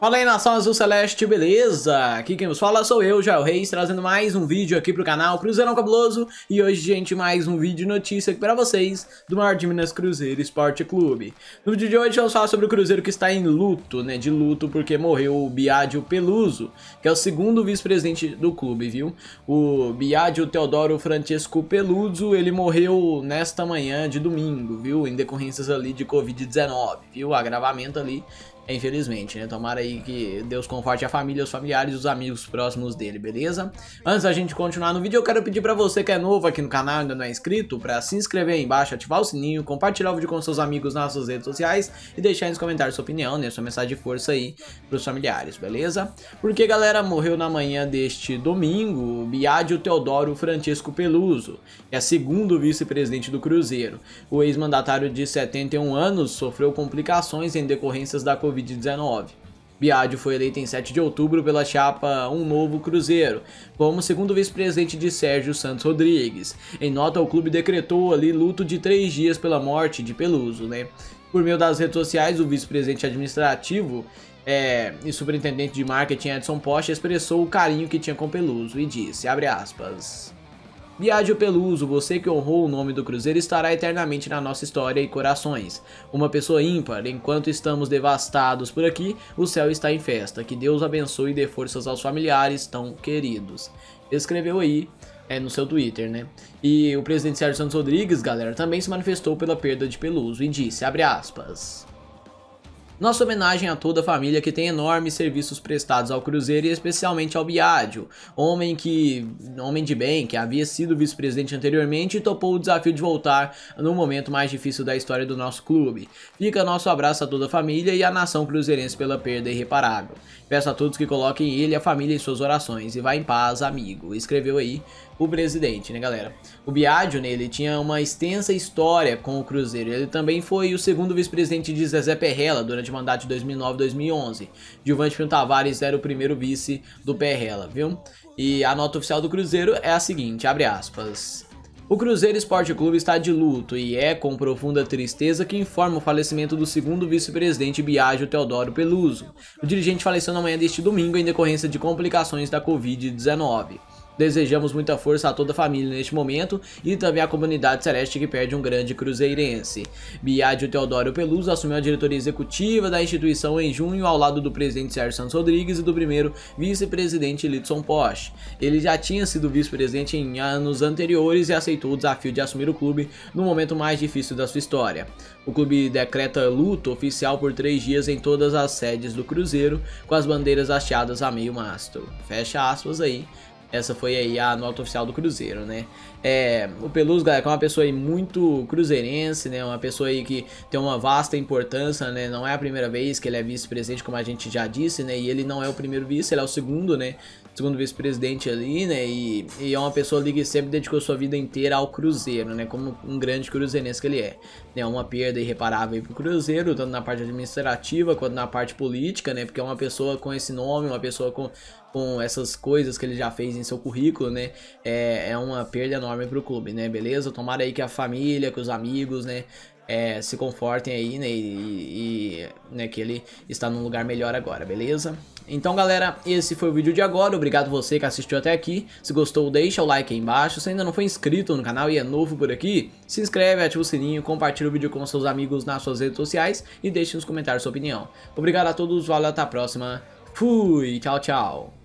Fala aí nação azul celeste, beleza? Aqui quem nos fala sou eu, Jael Reis, trazendo mais um vídeo aqui pro canal Cruzeirão Cabuloso E hoje, gente, mais um vídeo notícia aqui pra vocês do maior de Minas Cruzeiro Esporte Clube No vídeo de hoje vamos falar sobre o Cruzeiro que está em luto, né, de luto porque morreu o Biádio Peluso Que é o segundo vice-presidente do clube, viu? O Biádio Teodoro Francesco Peluso, ele morreu nesta manhã de domingo, viu? Em decorrências ali de Covid-19, viu? Agravamento ali é, infelizmente, né? Tomara aí que Deus conforte a família, os familiares e os amigos próximos dele, beleza? Antes da gente continuar no vídeo, eu quero pedir pra você que é novo aqui no canal ainda não é inscrito, pra se inscrever aí embaixo, ativar o sininho, compartilhar o vídeo com seus amigos nas suas redes sociais e deixar aí nos comentários sua opinião, né? Sua mensagem de força aí pros familiares, beleza? Porque, galera, morreu na manhã deste domingo o biádio Teodoro Francisco Peluso, que é segundo vice-presidente do Cruzeiro. O ex-mandatário de 71 anos sofreu complicações em decorrências da Covid Covid-19. Biádio foi eleito em 7 de outubro pela chapa Um Novo Cruzeiro, como segundo vice-presidente de Sérgio Santos Rodrigues. Em nota, o clube decretou ali luto de três dias pela morte de Peluso, né? Por meio das redes sociais, o vice-presidente administrativo é, e superintendente de marketing Edson Poche expressou o carinho que tinha com Peluso e disse, abre aspas... Biagio Peluso, você que honrou o nome do Cruzeiro estará eternamente na nossa história e corações. Uma pessoa ímpar, enquanto estamos devastados por aqui, o céu está em festa. Que Deus abençoe e dê forças aos familiares tão queridos. Escreveu aí é, no seu Twitter, né? E o presidente Sérgio Santos Rodrigues, galera, também se manifestou pela perda de Peluso e disse, abre aspas... Nossa homenagem a toda a família que tem enormes serviços prestados ao Cruzeiro e especialmente ao Biádio, homem que, homem de bem, que havia sido vice-presidente anteriormente e topou o desafio de voltar no momento mais difícil da história do nosso clube. Fica nosso abraço a toda a família e à nação cruzeirense pela perda irreparável. Peço a todos que coloquem ele e a família em suas orações e vá em paz, amigo. Escreveu aí o presidente, né, galera? O Biagio, né, ele tinha uma extensa história com o Cruzeiro. Ele também foi o segundo vice-presidente de Zezé Perrella durante o mandato de 2009-2011. Gilvante Pinto Tavares era o primeiro vice do Perrella, viu? E a nota oficial do Cruzeiro é a seguinte, abre aspas... O Cruzeiro Esporte Clube está de luto e é com profunda tristeza que informa o falecimento do segundo vice-presidente Biagio Teodoro Peluso. O dirigente faleceu na manhã deste domingo em decorrência de complicações da Covid-19. Desejamos muita força a toda a família neste momento e também à comunidade celeste que perde um grande cruzeirense. Biádio Teodoro Peluso assumiu a diretoria executiva da instituição em junho ao lado do presidente Sérgio Santos Rodrigues e do primeiro vice-presidente Litson Posch. Ele já tinha sido vice-presidente em anos anteriores e aceitou o desafio de assumir o clube no momento mais difícil da sua história. O clube decreta luto oficial por três dias em todas as sedes do Cruzeiro, com as bandeiras hasteadas a meio mastro. Fecha aspas aí essa foi aí a nota oficial do Cruzeiro, né? É, o Peluso, galera, que é uma pessoa aí muito cruzeirense, né? Uma pessoa aí que tem uma vasta importância, né? Não é a primeira vez que ele é vice-presidente, como a gente já disse, né? E ele não é o primeiro vice, ele é o segundo, né? Segundo vice-presidente ali, né? E, e, é uma pessoa ali que sempre dedicou sua vida inteira ao Cruzeiro, né? Como um grande cruzeirense que ele é. Né? Uma perda irreparável aí pro Cruzeiro, tanto na parte administrativa quanto na parte política, né? Porque é uma pessoa com esse nome, uma pessoa com com essas coisas que ele já fez em seu currículo, né? É, é uma perda enorme pro clube, né? Beleza? Tomara aí que a família, que os amigos, né? É, se confortem aí, né? E, e né, que ele está num lugar melhor agora, beleza? Então, galera, esse foi o vídeo de agora. Obrigado você que assistiu até aqui. Se gostou, deixa o like aí embaixo. Se ainda não foi inscrito no canal e é novo por aqui, se inscreve, ativa o sininho, compartilha o vídeo com seus amigos nas suas redes sociais e deixe nos comentários sua opinião. Obrigado a todos, valeu, até a próxima. Fui, tchau, tchau.